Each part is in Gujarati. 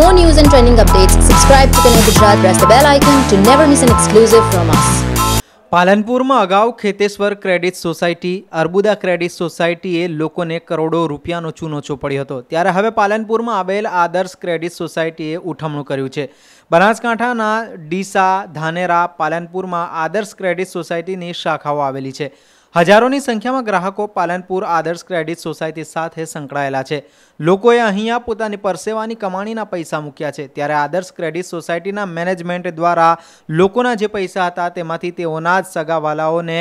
more news and trending updates, subscribe to Connect Gujarat, press the bell icon to never miss an exclusive from us. પાલનપુરમાં અગાઉ Kheteshwar credit society Arbuda credit સોસાયટીએ લોકોને કરોડો રૂપિયાનો ચૂનોચો પડ્યો હતો ત્યારે હવે પાલનપુરમાં આવેલ આદર્શ ક્રેડિટ સોસાયટીએ ઉઠમણું કર્યું છે બનાસકાંઠાના ડીસા ધાનેરા પાલનપુરમાં આદર્શ ક્રેડિટ સોસાયટીની શાખાઓ આવેલી છે હજારોની સંખ્યામાં ગ્રાહકો પાલનપુર આદર્શ ક્રેડિટ સોસાયટી સાથે સંકળાયેલા છે લોકોએ અહીંયા પોતાની પરસેવાની કમાણીના પૈસા મૂક્યા છે ત્યારે આદર્શ ક્રેડિટ સોસાયટીના મેનેજમેન્ટ દ્વારા લોકોના જે પૈસા હતા તેમાંથી તેઓના જ સગાવાલાઓને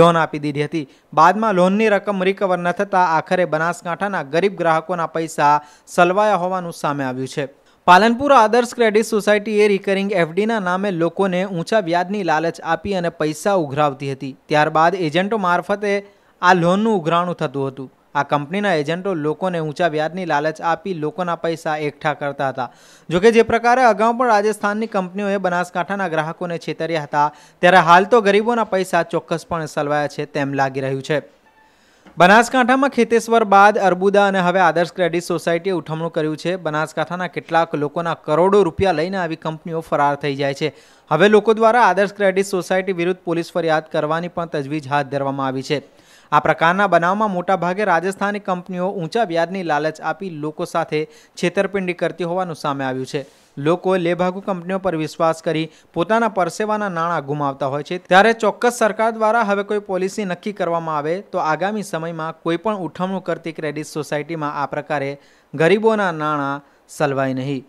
લોન આપી દીધી હતી બાદમાં લોનની રકમ રિકવર ન થતાં આખરે બનાસકાંઠાના ગરીબ ગ્રાહકોના પૈસા સલવાયા હોવાનું સામે આવ્યું છે પાલનપુર આદર્શ ક્રેડિટ સોસાયટીએ રિકરિંગ એફડીના નામે લોકોને ઊંચા વ્યાજની લાલચ આપી અને પૈસા ઉઘરાવતી હતી ત્યારબાદ એજન્ટો મારફતે આ લોનનું ઉઘરાણું થતું હતું આ કંપનીના એજન્ટો લોકોને ઊંચા વ્યાજની લાલચ આપી લોકોના પૈસા એકઠા કરતા હતા જોકે જે પ્રકારે અગાઉ પણ રાજસ્થાનની કંપનીઓએ બનાસકાંઠાના ગ્રાહકોને છેતર્યા હતા ત્યારે હાલ તો ગરીબોના પૈસા ચોક્કસપણે સલવાયા છે તેમ લાગી રહ્યું છે બનાસકાંઠામાં ખેતેશ્વર બાદ અર્બુદા અને હવે આદર્શ ક્રેડિટ સોસાયટીએ ઉઠમણું કર્યું છે બનાસકાંઠાના કેટલાક લોકોના કરોડો રૂપિયા લઈને આવી કંપનીઓ ફરાર થઈ જાય છે હવે લોકો દ્વારા આદર્શ ક્રેડિટ સોસાયટી વિરુદ્ધ પોલીસ ફરિયાદ કરવાની પણ તજવીજ હાથ ધરવામાં આવી છે આ પ્રકારના બનાવમાં મોટાભાગે રાજસ્થાની કંપનીઓ ઊંચા વ્યાજની લાલચ આપી લોકો સાથે છેતરપિંડી કરતી હોવાનું સામે આવ્યું છે લોકો લેભાગુ કંપનીઓ પર વિશ્વાસ કરી પોતાના પરસેવાના નાણાં ગુમાવતા હોય છે ત્યારે ચોક્કસ સરકાર દ્વારા હવે કોઈ પોલિસી નક્કી કરવામાં આવે તો આગામી સમયમાં કોઈપણ ઉઠવણું કરતી ક્રેડિટ સોસાયટીમાં આ પ્રકારે ગરીબોના નાણાં સલવાય નહીં